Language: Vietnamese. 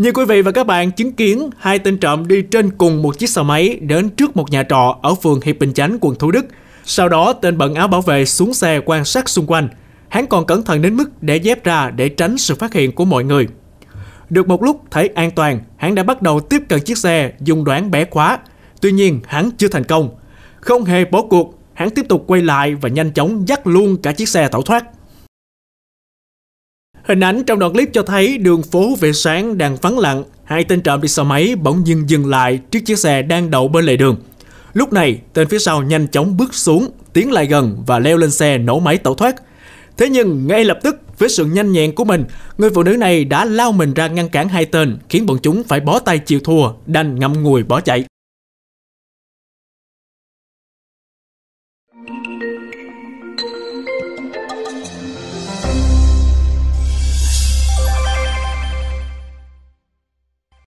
Như quý vị và các bạn chứng kiến, hai tên trộm đi trên cùng một chiếc xe máy đến trước một nhà trọ ở phường Hiệp Bình Chánh, quận Thủ Đức. Sau đó, tên bận áo bảo vệ xuống xe quan sát xung quanh. Hắn còn cẩn thận đến mức để dép ra để tránh sự phát hiện của mọi người. Được một lúc thấy an toàn, hắn đã bắt đầu tiếp cận chiếc xe, dùng đoán bẻ khóa. Tuy nhiên, hắn chưa thành công. Không hề bỏ cuộc, hắn tiếp tục quay lại và nhanh chóng dắt luôn cả chiếc xe tẩu thoát. Hình ảnh trong đoạn clip cho thấy đường phố về sáng đang vắng lặng, hai tên trộm đi xe máy bỗng dưng dừng lại trước chiếc xe đang đậu bên lề đường. Lúc này, tên phía sau nhanh chóng bước xuống, tiến lại gần và leo lên xe nổ máy tẩu thoát. Thế nhưng ngay lập tức, với sự nhanh nhẹn của mình, người phụ nữ này đã lao mình ra ngăn cản hai tên, khiến bọn chúng phải bó tay chịu thua, đành ngậm ngùi bỏ chạy.